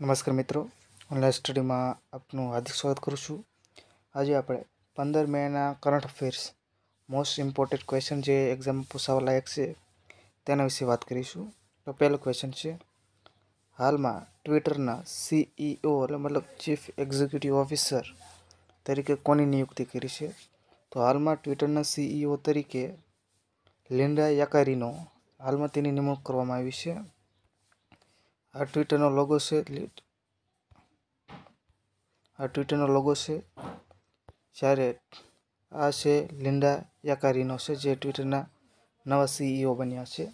નમસ્કાર મિત્રો ઓનલાઈન સ્ટડીમાં આપનું હાર્દિક સ્વાગત કરું છું આજે આપણે પંદર મેના current affairs most important question જે એક્ઝામ પૂછાવા લાયક છે તેના વિશે વાત કરીશું તો પહેલો ક્વેશ્ચન છે હાલમાં ટ્વિટરના સીઈઓ e એટલે મતલબ ચીફ એક્ઝિક્યુટિવ ઓફિસર તરીકે કોની નિયુક્તિ કરી છે તો હાલમાં ટ્વિટરના સીઈઓ e તરીકે લિન્ડા યાકારીનો હાલમાં તેની નિમણૂક કરવામાં આવી છે આ ટ્વિટરનો લોગો છે આ ટ્વિટરનો લોગો છે જ્યારે આ છે લિન્ડા યાકારીનો છે જે ટ્વિટરના નવા સીઈઓ e બન્યા છે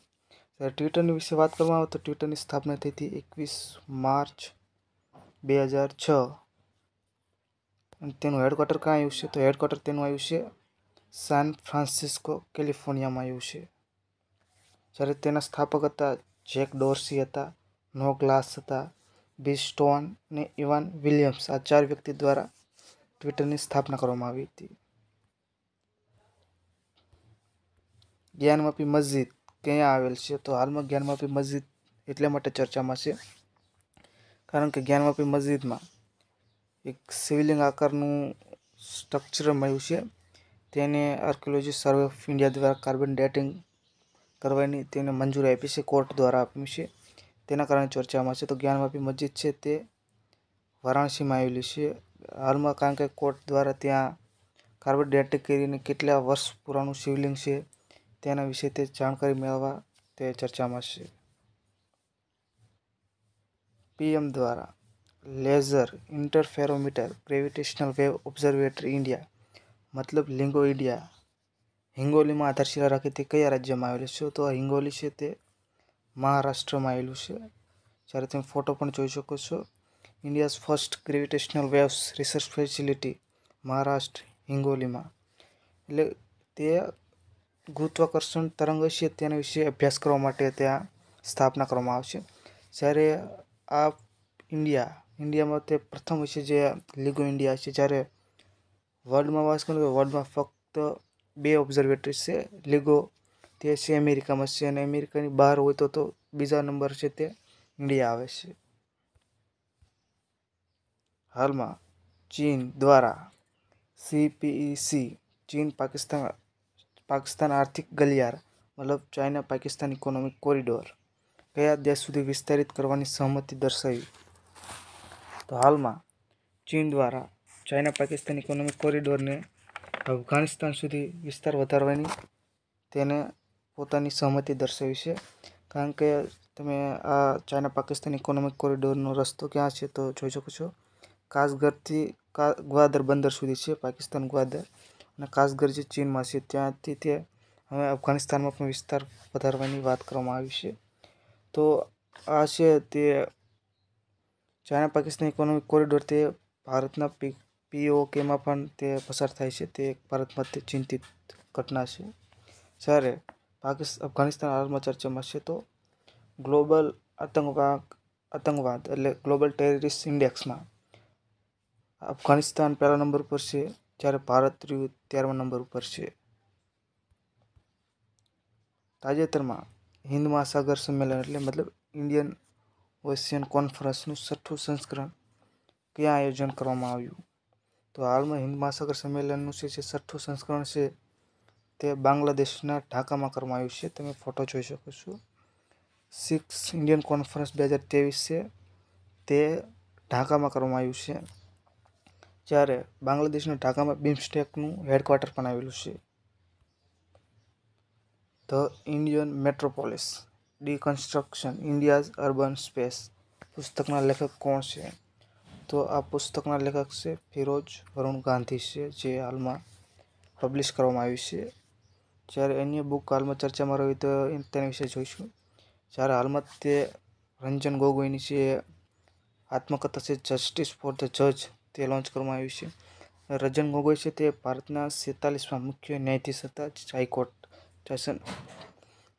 ત્યારે ટ્વિટરની વિશે વાત કરવામાં આવે તો ટ્વિટરની સ્થાપના થઈ હતી એકવીસ માર્ચ બે હજાર છ અને તેનું હેડક્વાર્ટર ક્યાં આવ્યું છે તો હેડક્વાર્ટર તેનું આવ્યું છે સાન ફ્રાન્સિસ્કો કેલિફોર્નિયામાં આવ્યું છે જ્યારે તેના સ્થાપક હતા જેક ડોર્સી હતા નવ ક્લાસ હતા બી સ્ટોન અને ઇવાન વિલિયમ્સ આ ચાર વ્યક્તિ દ્વારા ટ્વિટરની સ્થાપના કરવામાં આવી હતી જ્ઞાનમાપી મસ્જિદ ક્યાં આવેલ છે તો હાલમાં જ્ઞાનમાપી મસ્જિદ એટલે માટે ચર્ચામાં છે કારણ કે જ્ઞાનમાપી મસ્જિદમાં એક શિવલિંગ આકારનું સ્ટ્રક્ચર મળ્યું છે તેને આર્કિયોલોજી સર્વે ઓફ ઇન્ડિયા દ્વારા કાર્બન ડેટિંગ કરવાની તેને મંજૂરી આપી છે કોર્ટ દ્વારા આપ્યું છે તેના કારણે ચર્ચામાં છે તો જ્ઞાનવાપી મસ્જિદ છે તે વારાણસીમાં આવેલી છે હાલમાં કારણ કે કોર્ટ દ્વારા ત્યાં કાર્બન ડેટિંગ કરીને કેટલા વર્ષ પુરાણું શિવલિંગ છે તેના વિશે તે જાણકારી મેળવવા તે ચર્ચામાં છે પીએમ દ્વારા laser interferometer gravitational wave observatory India મતલબ લિંગો ઇન્ડિયા હિંગોલીમાં આધારશિલા રાખી તે કયા રાજ્યમાં આવેલી છે તો આ હિંગોલી છે તે મહારાષ્ટ્રમાં આવેલું છે જ્યારે તમે ફોટો પણ જોઈ શકો છો India's first gravitational waves research facility Maharashtra હિંગોલીમાં એટલે તે ગુરુત્વાકર્ષણ તરંગ છે તેના વિશે અભ્યાસ કરવા માટે ત્યાં સ્થાપના કરવામાં આવશે જ્યારે આ ઇન્ડિયા ઇન્ડિયામાં તે પ્રથમ હશે જે લીગો ઇન્ડિયા છે જ્યારે વર્લ્ડમાં વાસ કરું તો વર્લ્ડમાં ફક્ત બે ઓબ્ઝર્વેટરી છે લીગો તે છે અમેરિકામાં છે અને અમેરિકાની બહાર હોય તો તો બીજા નંબર છે તે ઇન્ડિયા આવે છે હાલમાં ચીન દ્વારા સીપીઈસી e ચીન પાકિસ્તાન પાકિસ્તાન આર્થિક ગલિયાર મતલબ ચાઇના પાકિસ્તાન ઇકોનોમિક કોરિડોર કયા દેશ સુધી વિસ્તારિત કરવાની સહમતિ દર્શાવી તો હાલમાં ચીન દ્વારા ચાઇના પાકિસ્તાન ઇકોનોમિક કોરિડોરને અફઘાનિસ્તાન સુધી વિસ્તાર વધારવાની તેને પોતાની સહમતિ દર્શાવી છે કારણ કે તમે આ ચાઇના પાકિસ્તાન ઇકોનોમિક કોરિડોરનો રસ્તો ક્યાં છે તો જોઈ શકો છો કાસગરથી કા ગ્વાદર બંદર સુધી છે પાકિસ્તાન ગ્વાદર અને કાસગર જે ચીનમાં છે ત્યાંથી તે હવે અફઘાનિસ્તાનમાં પણ વિસ્તાર વધારવાની વાત કરવામાં આવી છે તો આ છે તે ચાઇના પાકિસ્તાન ઇકોનોમિક કોરિડોર તે ભારતના પી પીઓકેમાં પણ તે પસાર થાય છે તે એક ભારત માટે ચિંતિત ઘટના છે જ્યારે પાકિસ્તાન અફઘાનિસ્તાન હાલમાં ચર્ચામાં છે તો ગ્લોબલ આતંકવાદ આતંકવાદ એટલે ગ્લોબલ ટેરરિસ્ટ ઇન્ડેક્સમાં અફઘાનિસ્તાન પહેલા નંબર ઉપર છે જ્યારે ભારત રહ્યું ત્યારમાં નંબર ઉપર છે તાજેતરમાં હિન્દ મહાસાગર સંમેલન એટલે મતલબ ઇન્ડિયન ઓશિયન કોન્ફરન્સનું છઠ્ઠું સંસ્કરણ ક્યાં આયોજન કરવામાં આવ્યું તો હાલમાં હિન્દ મહાસાગર સંમેલનનું છે જે છઠ્ઠું સંસ્કરણ છે તે બાંગ્લાદેશના ઢાકામાં કરવામાં આવ્યું છે તમે ફોટો જોઈ શકો છો સિક્સ ઇન્ડિયન કોન્ફરન્સ બે હજાર ત્રેવીસ છે તે ઢાકામાં કરવામાં આવ્યું છે જ્યારે બાંગ્લાદેશના ઢાકામાં બિમસ્ટેકનું હેડક્વાર્ટર પણ આવેલું છે the Indian metropolis deconstruction India's urban space પુસ્તકના લેખક કોણ છે તો આ પુસ્તકના લેખક છે ફિરોજ વરુણ ગાંધી છે જે હાલમાં પબ્લિશ કરવામાં આવ્યું છે જ્યારે અન્ય બુક હાલમાં ચર્ચામાં રહી તો તેના વિશે જોઈશું જ્યારે હાલમાં તે રંજન ગોગોઈની છે આત્મકથા છે જસ્ટિસ ફોર ધ જજ તે લોન્ચ કરવામાં આવ્યું છે રંજન ગોગોઈ છે તે ભારતના સેતાલીસમાં મુખ્ય ન્યાયાધીશ હતા હાઈકોર્ટ શાસન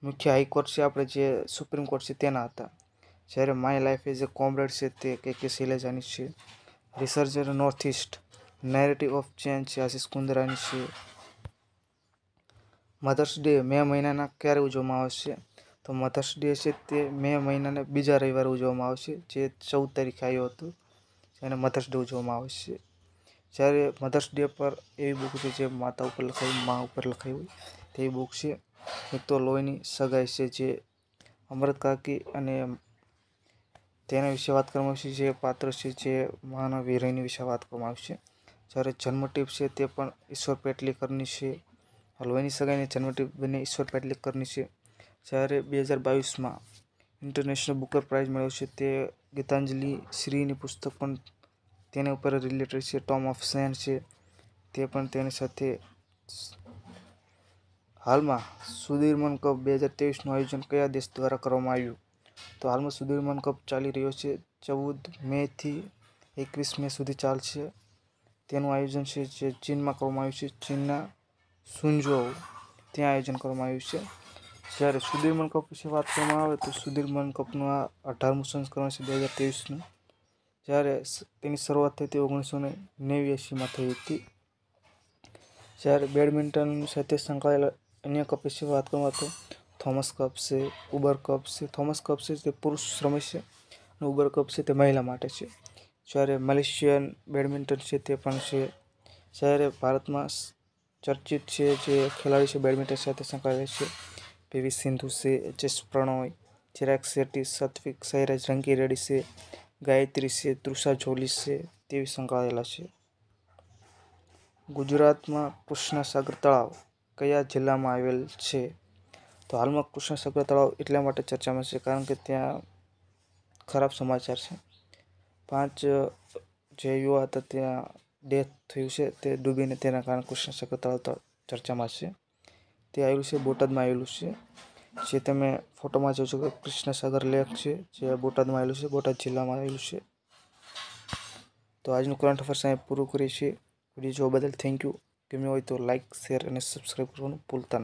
મુખ્ય હાઈકોર્ટ છે આપણે જે સુપ્રીમ કોર્ટ છે તેના હતા જ્યારે my life as a comrade છે તે કે કે શૈલેજાની છે researcher north east narrative of change છે આશિષ કુંદરાની છે મધર્સ ડે મે મહિનાના ક્યારે ઉજવવામાં આવશે તો મધર્સ ડે છે તે મે મહિનાને બીજા રવિવારે ઉજવવામાં આવશે જે ચૌદ તારીખે આવ્યો હતો એને મધર્સ ડે ઉજવવામાં આવશે જ્યારે મધર્સ ડે પર એવી બુક છે જે માતા ઉપર લખાયું મા ઉપર લખાયું હોય તેવી બુક છે એક તો લોહીની સગાઈ છે જે અમૃત કાકી અને તેના વિશે વાત કરવામાં આવશે જે પાત્ર છે જે માનવ વિરયની વિશે વાત કરવામાં આવશે જ્યારે જન્મ ટીપ છે તે પણ ઈશ્વર પેટલીકરની છે હલવાની સગાઈને ચનવટીબેને ઈશ્વર કરની છે જ્યારે બે હજાર બાવીસમાં ઇન્ટરનેશનલ બુકર પ્રાઇઝ મળ્યો છે તે ગીતાંજલિ શ્રીની પુસ્તક પણ તેના ઉપર રિલેટેડ છે ટોમ ઓફ સેન છે તે પણ તેની સાથે હાલમાં સુધીરમન કપ બે હજાર ત્રેવીસનું આયોજન કયા દેશ દ્વારા કરવામાં આવ્યું તો હાલમાં સુધીરમન કપ ચાલી રહ્યો છે ચૌદ મેથી એકવીસ મે સુધી ચાલશે તેનું આયોજન છે જે ચીનમાં કરવામાં આવ્યું છે ચીનના સુંજો ત્યાં આયોજન કરવામાં આવ્યું છે જ્યારે સુધીરમન કપ વિશે વાત કરવામાં આવે તો સુધીરમન કપનું આ અઢારમું સંસ્કરણ છે બે હજાર ત્રેવીસનું જ્યારે તેની શરૂઆત થઈ હતી ઓગણીસો ને નેવ્યાસીમાં થઈ હતી જ્યારે બેડમિન્ટન સાથે સંકળાયેલા અન્ય કપ વિશે વાત કરવામાં તો થોમસ કપ છે ઉબર કપ છે થોમસ કપ છે તે પુરુષ રમે છે અને ઉબર કપ છે તે મહિલા માટે છે જ્યારે મલેશિયન બેડમિન્ટન છે તે પણ છે જ્યારે ભારતમાં ચર્ચિત છે જે ખેલાડી છે બેડમિન્ટન સાથે સંકળાયેલ છે પીવી સિંધુ છે એચએસ પ્રણોય ચિરાગ શેટ્ટી સત્વિક સૈરાજ રંગી રેડ્ડી છે ગાયત્રી છે તૃષા જોલી છે તેવી સંકળાયેલા છે ગુજરાતમાં કૃષ્ણસાગર તળાવ કયા જિલ્લામાં આવેલ છે તો હાલમાં કૃષ્ણસાગર તળાવ એટલા માટે ચર્ચામાં છે કારણ કે ત્યાં ખરાબ સમાચાર છે પાંચ જે યુવા હતા ત્યાં ડેથ થયું છે તે ડૂબીને તેના કારણે કૃષ્ણ સાગર તળાવ ચર્ચામાં છે તે આવેલું છે બોટાદમાં આવેલું છે જે તમે ફોટોમાં જોશો કે કૃષ્ણસાગર સાગર લેક છે જે બોટાદમાં આવેલું છે બોટાદ જિલ્લામાં આવેલું છે તો આજનું કરંટ અફેર્સ અહીં પૂરું કરીએ છીએ વિડીયો જોવા બદલ થેન્ક યુ ગમ્યું હોય તો લાઇક શેર અને સબસ્ક્રાઈબ કરવાનું ભૂલતા નહીં